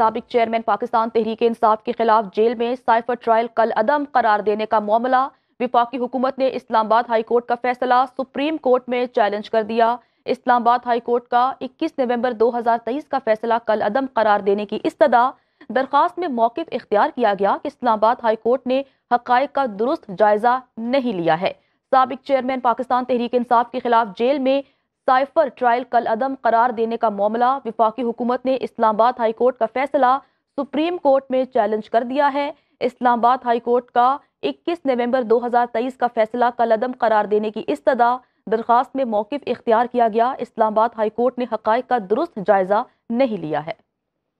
सबक चेयरमैन पाकिस्तान तहरीक इंसाफ के खिलाफ जेल में साइफर ट्रायल कल अदम करार देने का मामला विफाकी हुकूमत ने इस्लामाबाद हाई कोर्ट का फैसला सुप्रीम कोर्ट में चैलेंज कर दिया इस्लामाबाद हाई कोर्ट का 21 नवंबर 2023 का फैसला कल अदम करार देने की इस्तदा दरख्वास्त में मौकफ इख्तियार किया गया कि इस्लामाबाद हाई कोर्ट ने हक़ का दुरुस्त जायजा नहीं लिया है सबक चेयरमैन पाकिस्तान तहरीक इंसाफ के खिलाफ जेल में साइफर ट्रायल कल अदम करार देने का मामला विफाकी हुकूमत ने इस्लामाबाद हाईकोर्ट का फैसला सुप्रीम कोर्ट में चैलेंज कर दिया है इस्लामाबाद हाईकोर्ट का 21 नवंबर 2023 का फैसला कल अदम करार देने की इस्तदा दरख्वास्त में मौकफ इख्तियार किया गया इस्लामाबाद कोर्ट ने हक़ का दुरुस्त जायज़ा नहीं लिया है